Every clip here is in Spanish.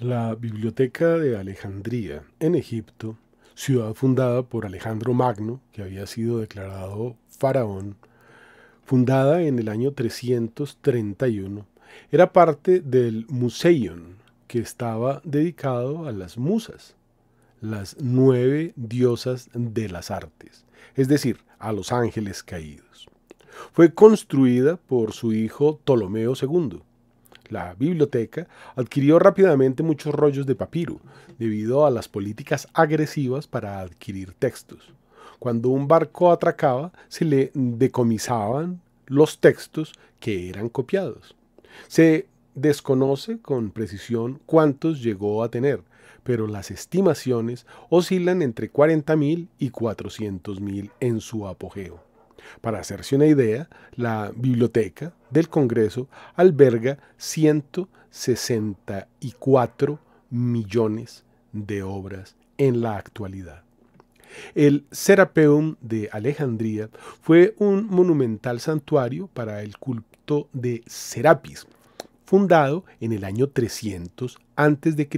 La Biblioteca de Alejandría, en Egipto, ciudad fundada por Alejandro Magno, que había sido declarado faraón, fundada en el año 331, era parte del Museion, que estaba dedicado a las musas, las nueve diosas de las artes, es decir, a los ángeles caídos. Fue construida por su hijo Ptolomeo II, la biblioteca, adquirió rápidamente muchos rollos de papiro, debido a las políticas agresivas para adquirir textos. Cuando un barco atracaba, se le decomisaban los textos que eran copiados. Se desconoce con precisión cuántos llegó a tener, pero las estimaciones oscilan entre 40.000 y 400.000 en su apogeo. Para hacerse una idea, la biblioteca del Congreso alberga 164 millones de obras en la actualidad. El Serapeum de Alejandría fue un monumental santuario para el culto de Serapis, fundado en el año 300 a.C.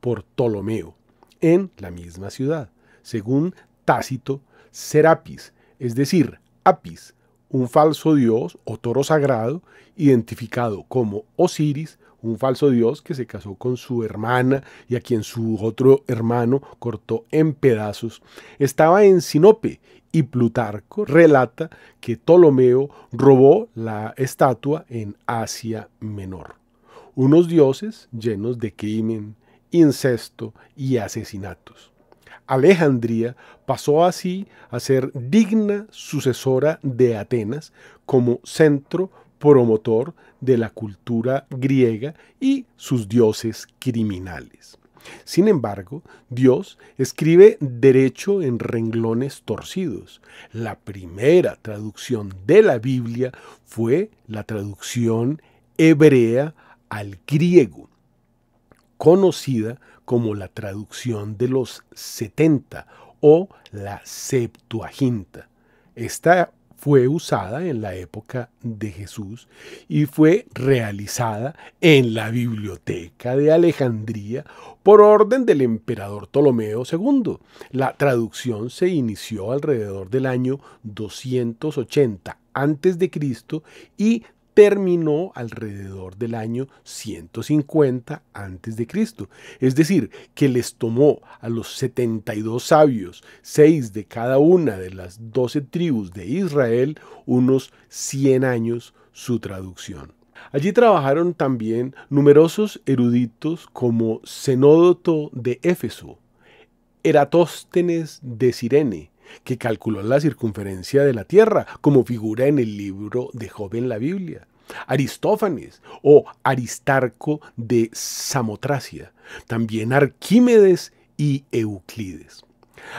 por Ptolomeo, en la misma ciudad. Según Tácito, Serapis, es decir, Apis, un falso dios o toro sagrado, identificado como Osiris, un falso dios que se casó con su hermana y a quien su otro hermano cortó en pedazos, estaba en Sinope y Plutarco relata que Ptolomeo robó la estatua en Asia Menor. Unos dioses llenos de crimen, incesto y asesinatos. Alejandría pasó así a ser digna sucesora de Atenas como centro promotor de la cultura griega y sus dioses criminales. Sin embargo, Dios escribe derecho en renglones torcidos. La primera traducción de la Biblia fue la traducción hebrea al griego, conocida como la traducción de los 70 o la Septuaginta. Esta fue usada en la época de Jesús y fue realizada en la biblioteca de Alejandría por orden del emperador Ptolomeo II. La traducción se inició alrededor del año 280 a.C. y terminó alrededor del año 150 a.C. Es decir, que les tomó a los 72 sabios, seis de cada una de las 12 tribus de Israel, unos 100 años su traducción. Allí trabajaron también numerosos eruditos como Cenódoto de Éfeso, Eratóstenes de Sirene, que calculó la circunferencia de la Tierra, como figura en el libro de Joven la Biblia. Aristófanes o Aristarco de Samotracia, también Arquímedes y Euclides.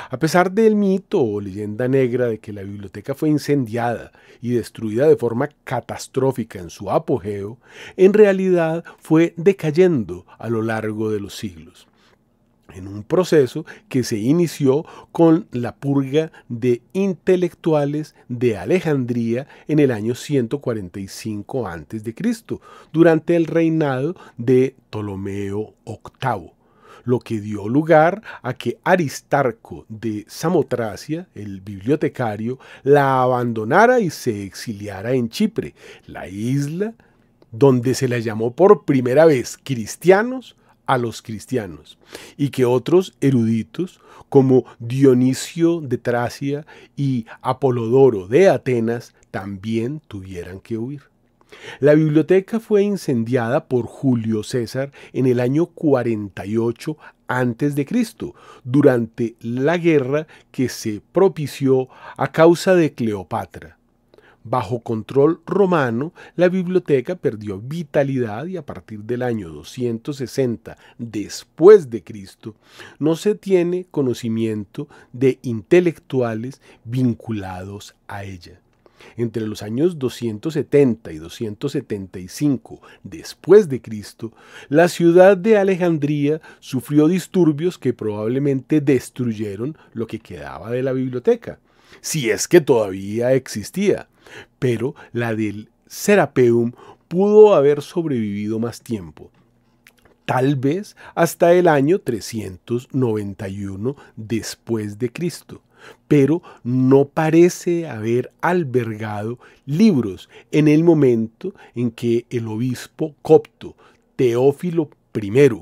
A pesar del mito o leyenda negra de que la biblioteca fue incendiada y destruida de forma catastrófica en su apogeo, en realidad fue decayendo a lo largo de los siglos en un proceso que se inició con la purga de intelectuales de Alejandría en el año 145 a.C., durante el reinado de Ptolomeo VIII lo que dio lugar a que Aristarco de Samotracia, el bibliotecario, la abandonara y se exiliara en Chipre, la isla donde se la llamó por primera vez cristianos a los cristianos, y que otros eruditos, como Dionisio de Tracia y Apolodoro de Atenas, también tuvieran que huir. La biblioteca fue incendiada por Julio César en el año 48 a.C., durante la guerra que se propició a causa de Cleopatra Bajo control romano, la biblioteca perdió vitalidad y a partir del año 260 después de Cristo no se tiene conocimiento de intelectuales vinculados a ella. Entre los años 270 y 275 después de Cristo, la ciudad de Alejandría sufrió disturbios que probablemente destruyeron lo que quedaba de la biblioteca, si es que todavía existía pero la del Serapeum pudo haber sobrevivido más tiempo, tal vez hasta el año 391 después de Cristo, pero no parece haber albergado libros en el momento en que el obispo copto Teófilo I,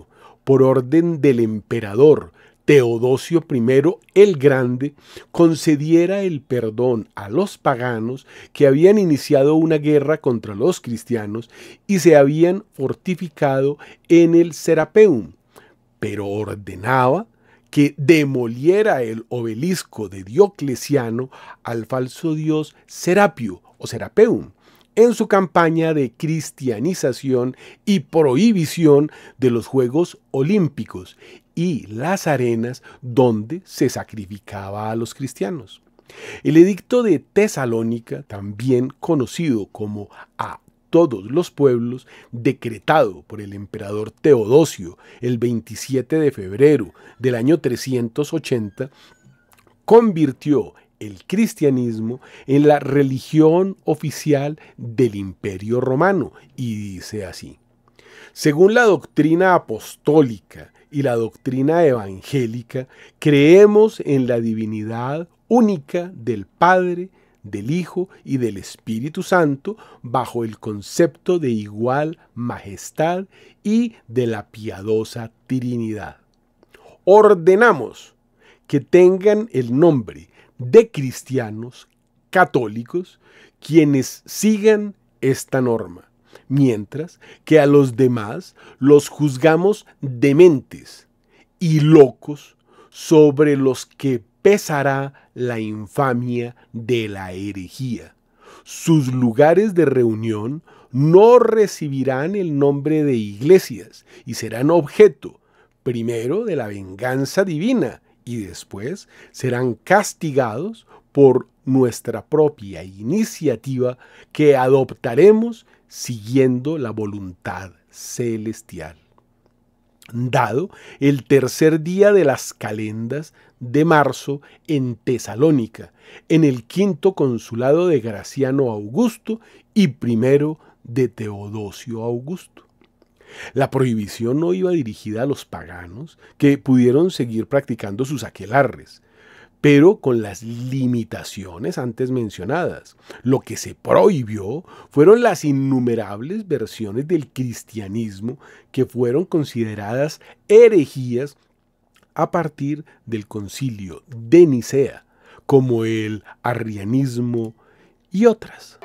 por orden del emperador Teodosio I el Grande concediera el perdón a los paganos que habían iniciado una guerra contra los cristianos y se habían fortificado en el Serapeum, pero ordenaba que demoliera el obelisco de Diocleciano al falso dios Serapio o Serapeum en su campaña de cristianización y prohibición de los Juegos Olímpicos y las arenas donde se sacrificaba a los cristianos. El edicto de Tesalónica, también conocido como A todos los pueblos, decretado por el emperador Teodosio el 27 de febrero del año 380, convirtió el cristianismo en la religión oficial del imperio romano y dice así. Según la doctrina apostólica y la doctrina evangélica, creemos en la divinidad única del Padre, del Hijo y del Espíritu Santo bajo el concepto de igual majestad y de la piadosa Trinidad. Ordenamos que tengan el nombre de cristianos católicos quienes sigan esta norma mientras que a los demás los juzgamos dementes y locos sobre los que pesará la infamia de la herejía. Sus lugares de reunión no recibirán el nombre de iglesias y serán objeto primero de la venganza divina y después serán castigados por nuestra propia iniciativa que adoptaremos siguiendo la voluntad celestial. Dado el tercer día de las calendas de marzo en Tesalónica, en el quinto consulado de Graciano Augusto y primero de Teodosio Augusto. La prohibición no iba dirigida a los paganos que pudieron seguir practicando sus aquelarres, pero con las limitaciones antes mencionadas. Lo que se prohibió fueron las innumerables versiones del cristianismo que fueron consideradas herejías a partir del concilio de Nicea, como el arrianismo y otras.